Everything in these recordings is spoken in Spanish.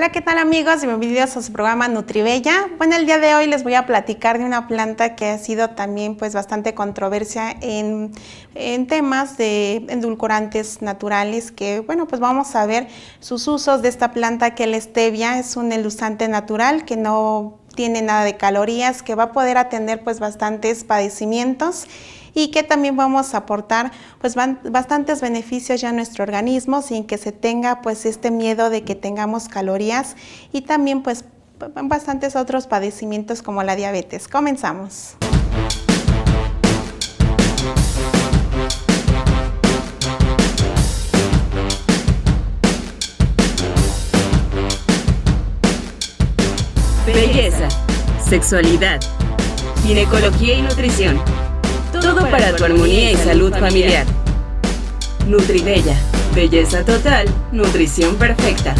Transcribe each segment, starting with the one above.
Hola, ¿qué tal amigos? Bienvenidos a su programa NutriBella. Bueno, el día de hoy les voy a platicar de una planta que ha sido también pues bastante controversia en, temas de endulcorantes naturales que, bueno, pues vamos a ver sus usos de esta planta que es la stevia es un endulzante natural que no tiene nada de calorías, que va a poder atender pues bastantes padecimientos y que también vamos a aportar pues van, bastantes beneficios ya a nuestro organismo sin que se tenga pues este miedo de que tengamos calorías y también pues bastantes otros padecimientos como la diabetes. Comenzamos. Belleza, sexualidad, ginecología y nutrición. Todo para tu armonía y salud familiar. Nutribella, belleza total, nutrición perfecta.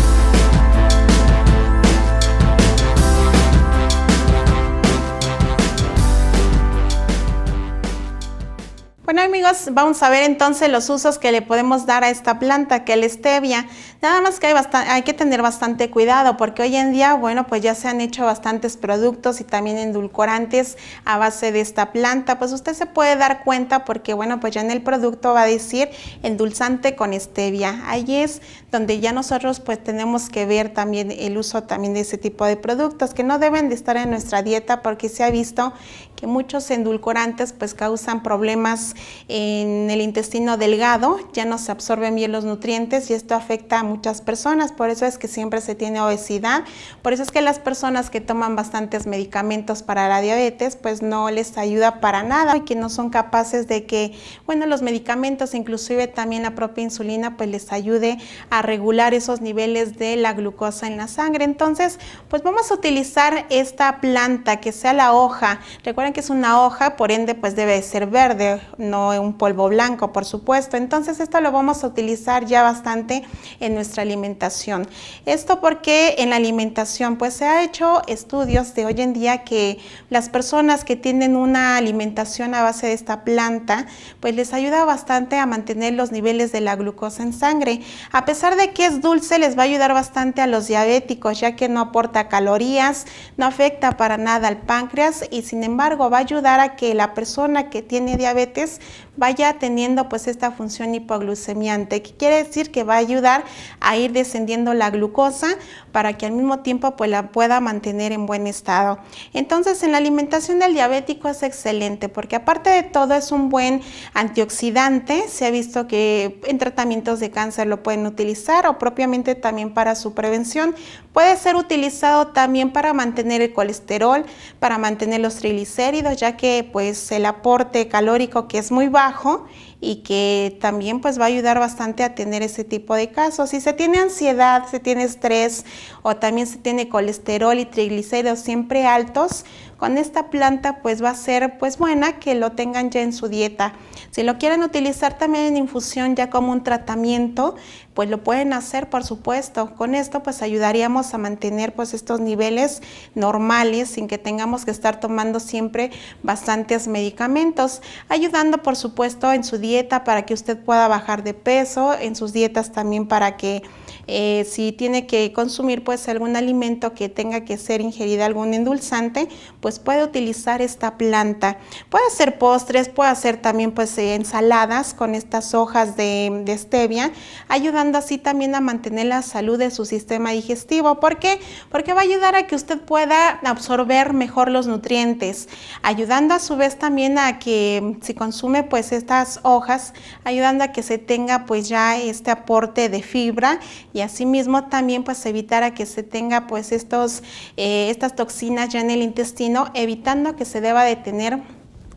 amigos, vamos a ver entonces los usos que le podemos dar a esta planta, que es la stevia. Nada más que hay, hay que tener bastante cuidado porque hoy en día, bueno, pues ya se han hecho bastantes productos y también endulcorantes a base de esta planta. Pues usted se puede dar cuenta porque, bueno, pues ya en el producto va a decir endulzante con stevia. Ahí es donde ya nosotros pues tenemos que ver también el uso también de ese tipo de productos que no deben de estar en nuestra dieta porque se ha visto que muchos endulcorantes pues causan problemas en el intestino delgado, ya no se absorben bien los nutrientes y esto afecta a muchas personas, por eso es que siempre se tiene obesidad, por eso es que las personas que toman bastantes medicamentos para la diabetes pues no les ayuda para nada y que no son capaces de que, bueno, los medicamentos, inclusive también la propia insulina pues les ayude a regular esos niveles de la glucosa en la sangre. Entonces, pues vamos a utilizar esta planta, que sea la hoja. Recuerden que es una hoja, por ende, pues debe ser verde, no un polvo blanco, por supuesto. Entonces, esto lo vamos a utilizar ya bastante en nuestra alimentación. Esto porque en la alimentación, pues se ha hecho estudios de hoy en día que las personas que tienen una alimentación a base de esta planta, pues les ayuda bastante a mantener los niveles de la glucosa en sangre. A pesar de que es dulce, les va a ayudar bastante a los diabéticos, ya que no aporta calorías, no afecta para nada al páncreas y sin embargo va a ayudar a que la persona que tiene diabetes vaya teniendo pues esta función hipoglucemiante, que quiere decir que va a ayudar a ir descendiendo la glucosa para que al mismo tiempo pues la pueda mantener en buen estado. Entonces en la alimentación del diabético es excelente porque aparte de todo es un buen antioxidante, se ha visto que en tratamientos de cáncer lo pueden utilizar o propiamente también para su prevención. Puede ser utilizado también para mantener el colesterol, para mantener los triglicéridos ya que pues el aporte calórico que es muy bajo y que también pues va a ayudar bastante a tener ese tipo de casos. Si se tiene ansiedad, se tiene estrés o también se tiene colesterol y triglicéridos siempre altos, con esta planta pues va a ser pues buena que lo tengan ya en su dieta. Si lo quieren utilizar también en infusión ya como un tratamiento, pues lo pueden hacer por supuesto. Con esto pues ayudaríamos a mantener pues estos niveles normales sin que tengamos que estar tomando siempre bastantes medicamentos, ayudando por supuesto en su dieta para que usted pueda bajar de peso, en sus dietas también para que eh, si tiene que consumir pues algún alimento que tenga que ser ingerida algún endulzante, pues pues puede utilizar esta planta. Puede hacer postres, puede hacer también pues eh, ensaladas con estas hojas de, stevia, ayudando así también a mantener la salud de su sistema digestivo. ¿Por qué? Porque va a ayudar a que usted pueda absorber mejor los nutrientes, ayudando a su vez también a que si consume pues estas hojas, ayudando a que se tenga pues ya este aporte de fibra y asimismo también pues evitar a que se tenga pues estos, eh, estas toxinas ya en el intestino evitando que se deba detener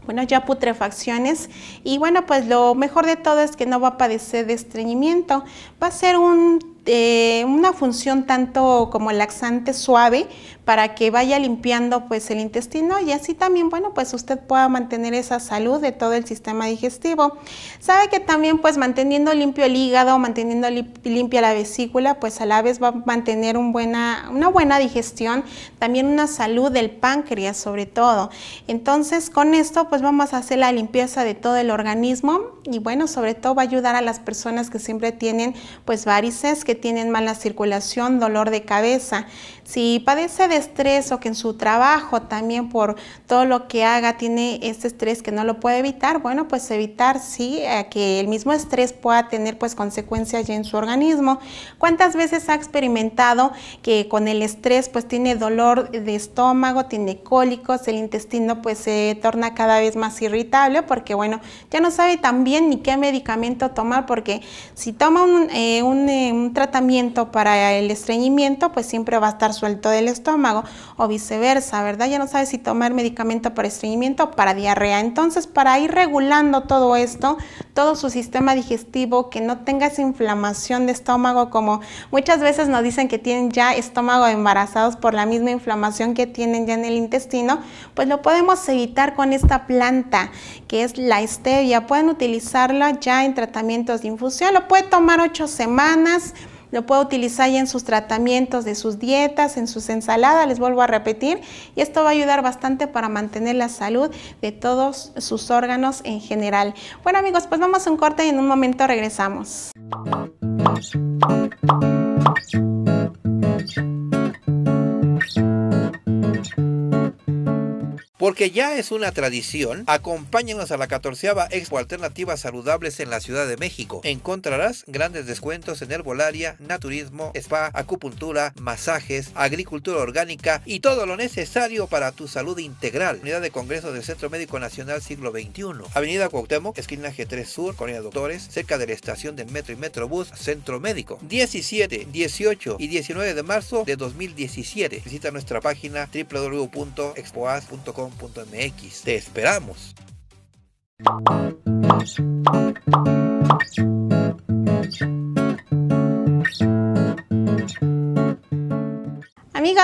bueno, ya putrefacciones y bueno, pues lo mejor de todo es que no va a padecer de estreñimiento. Va a ser eh, una función tanto como laxante suave, para que vaya limpiando pues el intestino y así también, bueno, pues usted pueda mantener esa salud de todo el sistema digestivo. Sabe que también pues manteniendo limpio el hígado, manteniendo limpia la vesícula, pues a la vez va a mantener una buena digestión, también una salud del páncreas sobre todo. Entonces con esto pues vamos a hacer la limpieza de todo el organismo y bueno, sobre todo va a ayudar a las personas que siempre tienen pues varices, que tienen mala circulación, dolor de cabeza. Si padece de estrés o que en su trabajo también por todo lo que haga tiene este estrés que no lo puede evitar, bueno, pues evitar sí que el mismo estrés pueda tener pues consecuencias ya en su organismo. ¿Cuántas veces ha experimentado que con el estrés pues tiene dolor de estómago, tiene cólicos, el intestino pues se torna cada vez más irritable porque bueno, ya no sabe también ni qué medicamento tomar porque si toma eh, eh, un tratamiento para el estreñimiento pues siempre va a estar suelto del estómago o viceversa, ¿verdad? Ya no sabes si tomar medicamento para estreñimiento o para diarrea. Entonces, para ir regulando todo esto, todo su sistema digestivo, que no tenga esa inflamación de estómago, como muchas veces nos dicen que tienen ya estómago embarazados por la misma inflamación que tienen ya en el intestino, pues lo podemos evitar con esta planta que es la stevia. Pueden utilizarla ya en tratamientos de infusión, lo puede tomar ocho semanas lo puede utilizar ya en sus tratamientos de sus dietas, en sus ensaladas, les vuelvo a repetir, y esto va a ayudar bastante para mantener la salud de todos sus órganos en general. Bueno amigos, pues vamos a un corte y en un momento regresamos. porque ya es una tradición, acompáñanos a la catorceava Expo Alternativas Saludables en la Ciudad de México. Encontrarás grandes descuentos en herbolaria, naturismo, spa, acupuntura, masajes, agricultura orgánica y todo lo necesario para tu salud integral. Unidad de Congreso del Centro Médico Nacional Siglo XXI. Avenida Cuauhtémoc, esquina G3 Sur, de Doctores, cerca de la estación del Metro y Metrobús, Centro Médico. 17, 18 y 19 de marzo de 2017. Visita nuestra página www.expoas.com mx Te esperamos.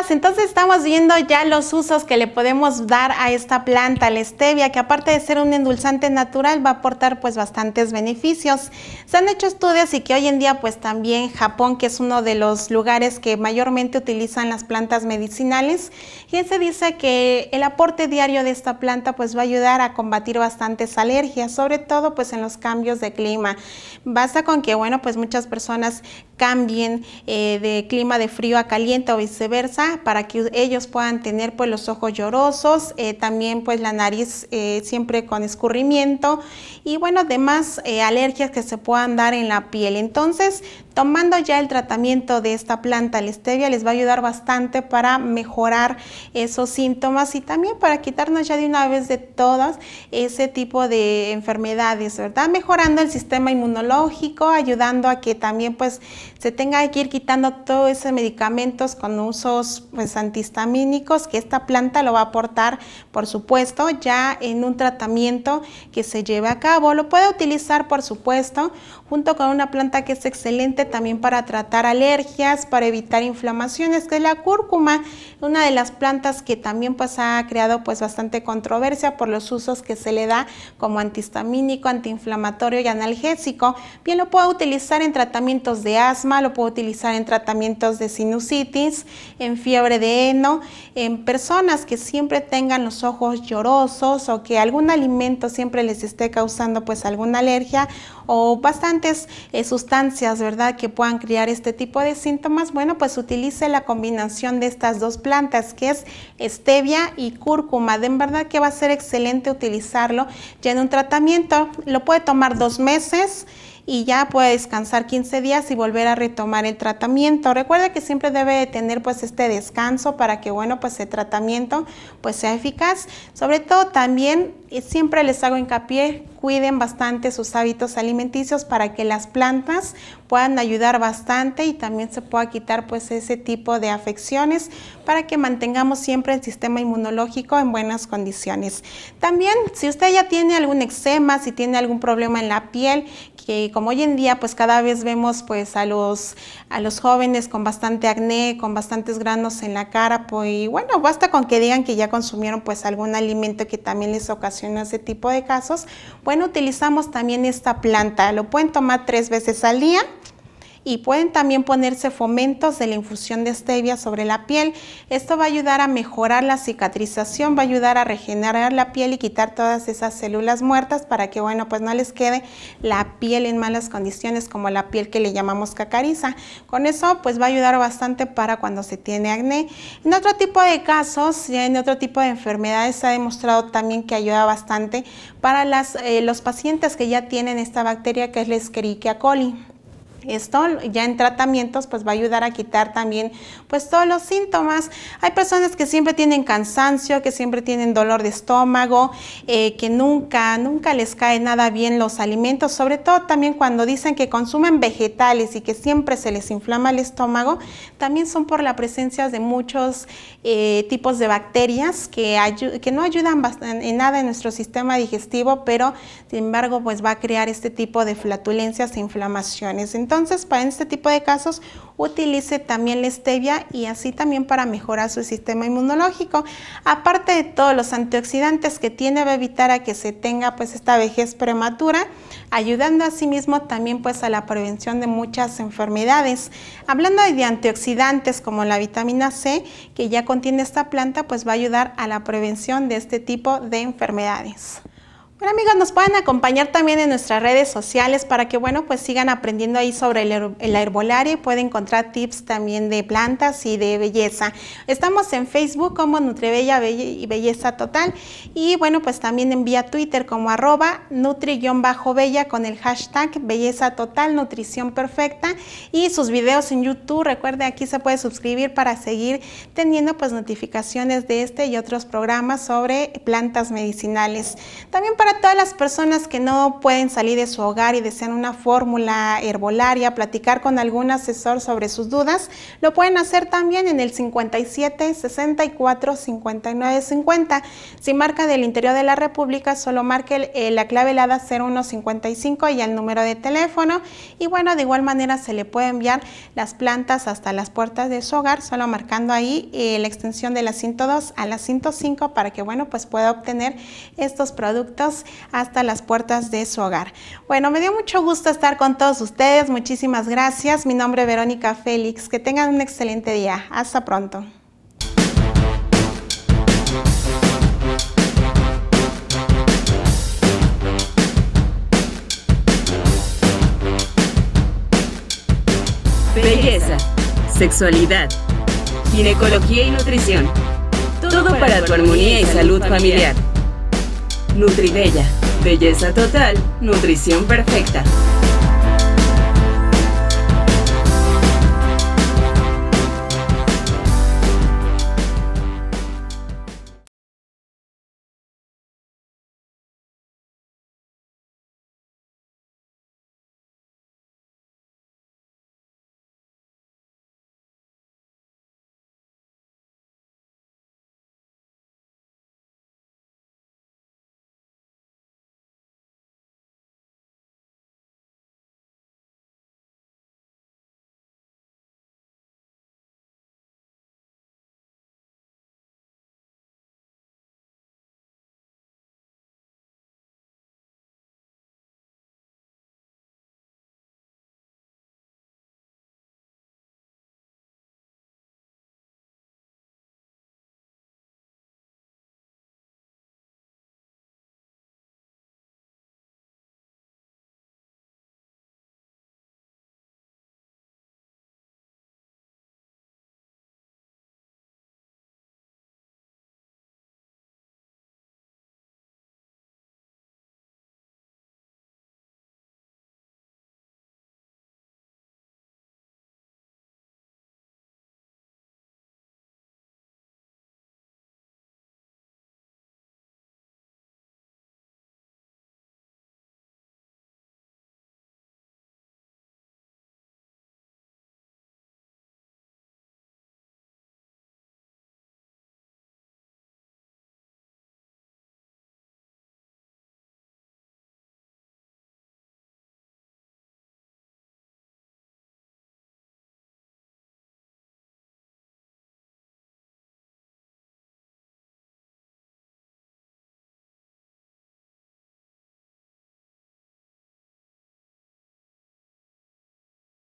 Pues entonces estamos viendo ya los usos que le podemos dar a esta planta, la stevia, que aparte de ser un endulzante natural va a aportar pues bastantes beneficios. Se han hecho estudios y que hoy en día pues también Japón, que es uno de los lugares que mayormente utilizan las plantas medicinales, y se dice que el aporte diario de esta planta pues va a ayudar a combatir bastantes alergias, sobre todo pues en los cambios de clima. Basta con que bueno pues muchas personas cambien eh, de clima de frío a caliente o viceversa, para que ellos puedan tener pues los ojos llorosos, eh, también pues la nariz eh, siempre con escurrimiento y bueno, demás eh, alergias que se puedan dar en la piel. Entonces, Tomando ya el tratamiento de esta planta, la stevia les va a ayudar bastante para mejorar esos síntomas y también para quitarnos ya de una vez de todas ese tipo de enfermedades, ¿verdad? Mejorando el sistema inmunológico, ayudando a que también pues se tenga que ir quitando todos esos medicamentos con usos pues antihistamínicos que esta planta lo va a aportar, por supuesto, ya en un tratamiento que se lleve a cabo. Lo puede utilizar, por supuesto, junto con una planta que es excelente también para tratar alergias, para evitar inflamaciones, que la cúrcuma, una de las plantas que también pues, ha creado pues bastante controversia por los usos que se le da como antihistamínico, antiinflamatorio y analgésico. Bien, lo puedo utilizar en tratamientos de asma, lo puedo utilizar en tratamientos de sinusitis, en fiebre de heno, en personas que siempre tengan los ojos llorosos o que algún alimento siempre les esté causando pues alguna alergia o bastantes eh, sustancias, ¿verdad?, que puedan crear este tipo de síntomas, bueno, pues utilice la combinación de estas dos plantas, que es stevia y cúrcuma. De verdad que va a ser excelente utilizarlo ya en un tratamiento. Lo puede tomar dos meses y ya puede descansar 15 días y volver a retomar el tratamiento. Recuerda que siempre debe tener pues este descanso para que bueno pues el tratamiento pues sea eficaz. Sobre todo también eh, siempre les hago hincapié, cuiden bastante sus hábitos alimenticios para que las plantas puedan ayudar bastante y también se pueda quitar pues ese tipo de afecciones para que mantengamos siempre el sistema inmunológico en buenas condiciones. También si usted ya tiene algún eczema, si tiene algún problema en la piel, que como hoy en día pues cada vez vemos pues a los, a los jóvenes con bastante acné, con bastantes granos en la cara, pues y bueno, basta con que digan que ya consumieron pues algún alimento que también les ocasiona ese tipo de casos. Bueno, utilizamos también esta planta, lo pueden tomar tres veces al día y pueden también ponerse fomentos de la infusión de stevia sobre la piel. Esto va a ayudar a mejorar la cicatrización, va a ayudar a regenerar la piel y quitar todas esas células muertas para que, bueno, pues no les quede la piel en malas condiciones como la piel que le llamamos cacariza. Con eso, pues va a ayudar bastante para cuando se tiene acné. En otro tipo de casos, en otro tipo de enfermedades, se ha demostrado también que ayuda bastante para eh, los pacientes que ya tienen esta bacteria que es la Escherichia coli. Esto ya en tratamientos pues va a ayudar a quitar también pues todos los síntomas. Hay personas que siempre tienen cansancio, que siempre tienen dolor de estómago, eh, que nunca, nunca les cae nada bien los alimentos, sobre todo también cuando dicen que consumen vegetales y que siempre se les inflama el estómago, también son por la presencia de muchos eh, tipos de bacterias que, que no ayudan en nada en nuestro sistema digestivo, pero sin embargo pues va a crear este tipo de flatulencias e inflamaciones. Entonces, para este tipo de casos, utilice también la stevia y así también para mejorar su sistema inmunológico. Aparte de todos los antioxidantes que tiene, va a evitar a que se tenga pues esta vejez prematura, ayudando asimismo sí también pues a la prevención de muchas enfermedades. Hablando de antioxidantes como la vitamina C, que ya contiene esta planta, pues va a ayudar a la prevención de este tipo de enfermedades. Bueno amigos, nos pueden acompañar también en nuestras redes sociales para que bueno pues sigan aprendiendo ahí sobre el herbolario y pueden encontrar tips también de plantas y de belleza. Estamos en Facebook como Nutribella y Belleza Total y bueno pues también en vía Twitter como arroba nutri-bella con el hashtag Belleza Total Nutrición Perfecta y sus videos en YouTube. Recuerde aquí se puede suscribir para seguir teniendo pues notificaciones de este y otros programas sobre plantas medicinales. También para para todas las personas que no pueden salir de su hogar y desean una fórmula herbolaria, platicar con algún asesor sobre sus dudas, lo pueden hacer también en el 57 64 59 50. Si marca del interior de la República, solo marque eh, la clave helada 0155 y el número de teléfono. Y bueno, de igual manera se le puede enviar las plantas hasta las puertas de su hogar, solo marcando ahí eh, la extensión de la 102 a la 105 para que bueno, pues pueda obtener estos productos hasta las puertas de su hogar. Bueno, me dio mucho gusto estar con todos ustedes. Muchísimas gracias. Mi nombre es Verónica Félix. Que tengan un excelente día. Hasta pronto. Belleza, sexualidad, ginecología y nutrición. Todo, para tu armonía y salud familiar. Nutribella. Belleza total, nutrición perfecta.